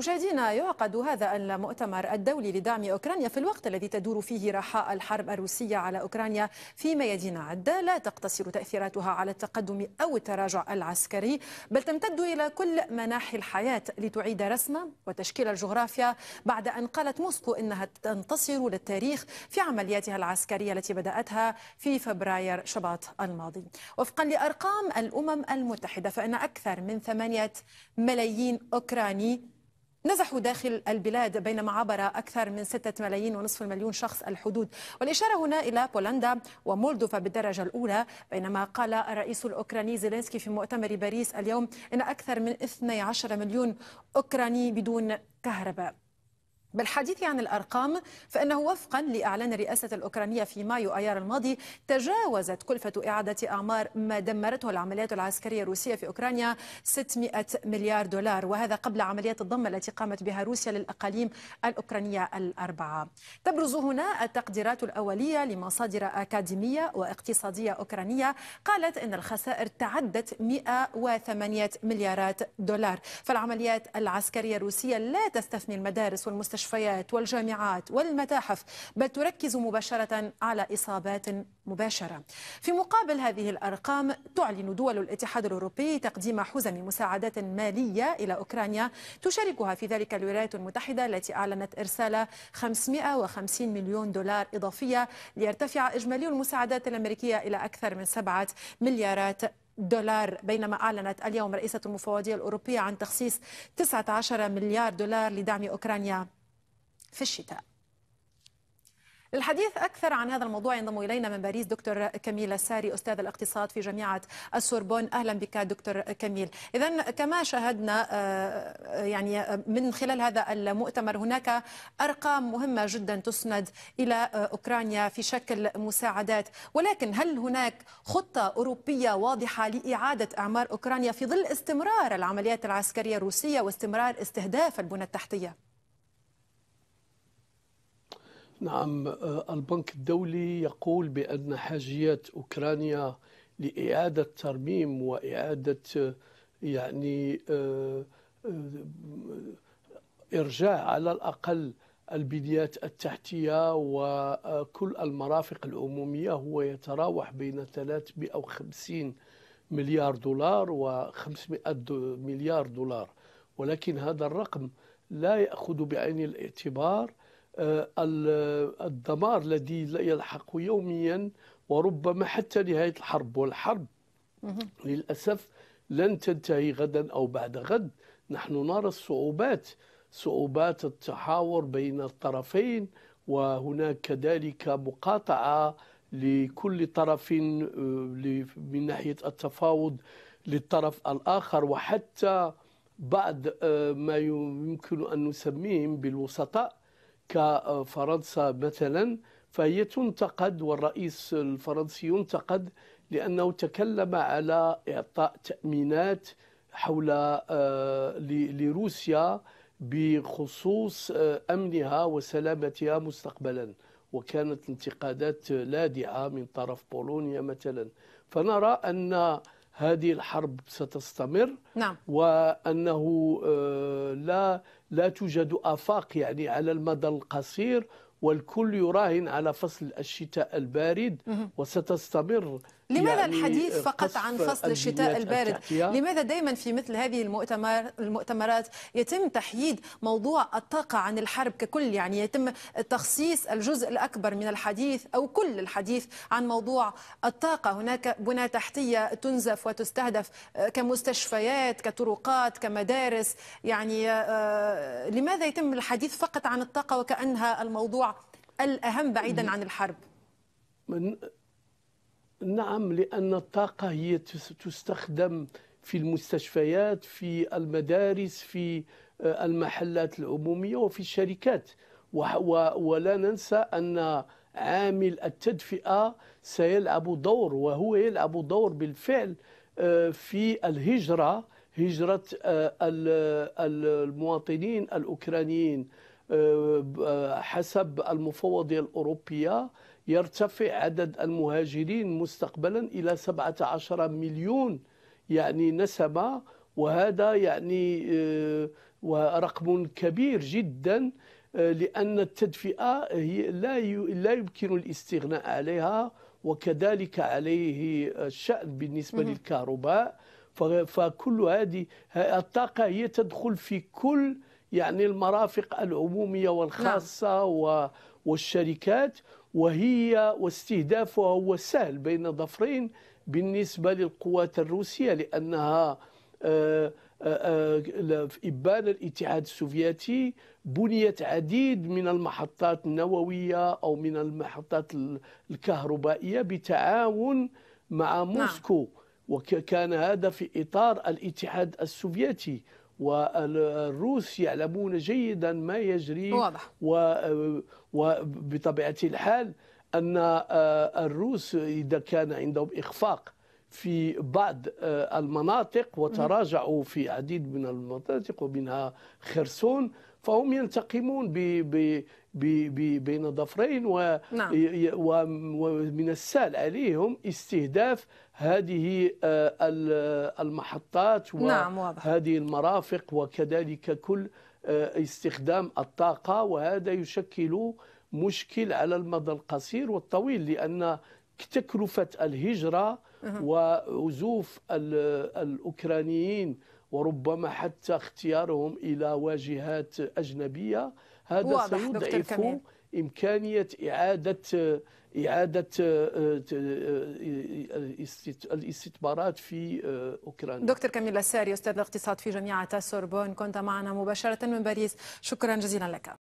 مشاهدينا يعقد هذا المؤتمر الدولي لدعم أوكرانيا في الوقت الذي تدور فيه رحاء الحرب الروسية على أوكرانيا في ميادين عدة لا تقتصر تأثيراتها على التقدم أو التراجع العسكري بل تمتد إلى كل مناحي الحياة لتعيد رسم وتشكيل الجغرافيا بعد أن قالت موسكو إنها تنتصر للتاريخ في عملياتها العسكرية التي بدأتها في فبراير شباط الماضي وفقا لأرقام الأمم المتحدة فإن أكثر من ثمانية ملايين أوكراني نزحوا داخل البلاد بينما عبر أكثر من 6 ملايين ونصف مليون شخص الحدود والإشارة هنا إلى بولندا ومولدوفا بالدرجة الأولى بينما قال الرئيس الأوكراني زيلينسكي في مؤتمر باريس اليوم أن أكثر من 12 مليون أوكراني بدون كهرباء بالحديث عن الأرقام فإنه وفقا لأعلان الرئاسة الأوكرانية في مايو أيار الماضي تجاوزت كلفة إعادة أعمار ما دمرته العمليات العسكرية الروسية في أوكرانيا 600 مليار دولار وهذا قبل عمليات الضم التي قامت بها روسيا للأقاليم الأوكرانية الأربعة تبرز هنا التقديرات الأولية لمصادر أكاديمية واقتصادية أوكرانية قالت إن الخسائر تعدت 108 مليارات دولار فالعمليات العسكرية الروسية لا تستثني المدارس والمستشفيات المستشفيات والجامعات والمتاحف بل تركز مباشرة على إصابات مباشرة في مقابل هذه الأرقام تعلن دول الاتحاد الأوروبي تقديم حزم مساعدات مالية إلى أوكرانيا تشاركها في ذلك الولايات المتحدة التي أعلنت إرسال 550 مليون دولار إضافية ليرتفع إجمالي المساعدات الأمريكية إلى أكثر من سبعة مليارات دولار بينما أعلنت اليوم رئيسة المفوضية الأوروبية عن تخصيص 19 مليار دولار لدعم أوكرانيا في الشتاء للحديث أكثر عن هذا الموضوع ينضم إلينا من باريس دكتور كميل الساري أستاذ الاقتصاد في جامعة السوربون أهلا بك دكتور كميل إذا كما شاهدنا آه، آه، يعني آه، من خلال هذا المؤتمر هناك أرقام مهمة جدا تسند إلى أوكرانيا في شكل مساعدات ولكن هل هناك خطة أوروبية واضحة لإعادة أعمار أوكرانيا في ظل استمرار العمليات العسكرية الروسية واستمرار استهداف البنى التحتية؟ نعم آه، البنك الدولي يقول بأن حاجيات أوكرانيا لإعادة ترميم وإعادة آه، يعني آه، إرجاع على الأقل البنيات التحتية وكل المرافق العمومية هو يتراوح بين 350 مليار دولار و500 مليار دولار ولكن هذا الرقم لا يأخذ بعين الاعتبار آه، الدمار الذي يلحق يوميا وربما حتى نهاية الحرب والحرب للأسف لن تنتهي غدا أو بعد غد نحن نرى الصعوبات صعوبات التحاور بين الطرفين وهناك كذلك مقاطعة لكل طرف آه، من ناحية التفاوض للطرف الآخر وحتى بعد آه، ما يمكن أن نسميهم بالوسطاء كفرنسا مثلا فهي تنتقد والرئيس الفرنسي ينتقد لأنه تكلم على إعطاء تأمينات حول آه، لروسيا بخصوص آه، أمنها وسلامتها مستقبلا وكانت انتقادات لادعة من طرف بولونيا مثلا فنرى أن هذه الحرب ستستمر نعم. وأنه آه، لا لا توجد آفاق يعني على المدى القصير والكل يراهن على فصل الشتاء البارد وستستمر لماذا يعني الحديث فقط عن فصل الشتاء البارد التحتية. لماذا دائما في مثل هذه المؤتمر المؤتمرات يتم تحييد موضوع الطاقة عن الحرب ككل يعني يتم تخصيص الجزء الأكبر من الحديث أو كل الحديث عن موضوع الطاقة هناك بنى تحتية تنزف وتستهدف آه، كمستشفيات كطرقات كمدارس يعني آه، لماذا يتم الحديث فقط عن الطاقة وكأنها الموضوع الأهم بعيدا عن الحرب نعم لأن الطاقة هي تستخدم في المستشفيات في المدارس في آه، المحلات العمومية وفي الشركات ولا ننسى أن عامل التدفئة سيلعب دور وهو يلعب دور بالفعل آه، في الهجرة هجرة آه، المواطنين الأوكرانيين حسب المفوضية الأوروبية يرتفع عدد المهاجرين مستقبلا إلى 17 مليون يعني نسمة وهذا يعني آه، رقم كبير جدا آه، لأن التدفئة هي لا لا يمكن الاستغناء عليها وكذلك عليه الشأن بالنسبة للكهرباء فكل هذه الطاقة هي تدخل في كل يعني المرافق العمومية نعم. والخاصة نعم. والشركات وهي واستهدافها هو سهل بين ظفرين بالنسبة للقوات الروسية لأنها آه، آه، آه، في إبان الاتحاد السوفيتي بنيت عديد من المحطات النووية أو من المحطات الكهربائية بتعاون مع نعم. موسكو وكان هذا في إطار الاتحاد السوفيتي والروس يعلمون جيدا ما يجري واضح. وبطبيعة الحال أن آه، الروس إذا كان عندهم إخفاق في بعض آه، المناطق وتراجعوا في عديد من المناطق ومنها خرسون فهم ينتقمون ب ب ب ب بين ظفرين و نعم. ومن السهل عليهم استهداف هذه آه، المحطات وهذه نعم، المرافق وكذلك كل آه، استخدام الطاقة وهذا يشكل مشكل على المدى القصير والطويل لأن تكلفة الهجرة وعزوف الأوكرانيين وربما حتى اختيارهم إلى واجهات أجنبية هذا سيضعف إمكانية إعادة إعادة آه، آه، الاستثمارات في آه، أوكرانيا دكتور كميل الساري أستاذ الاقتصاد في جامعة سوربون كنت معنا مباشرة من باريس شكرا جزيلا لك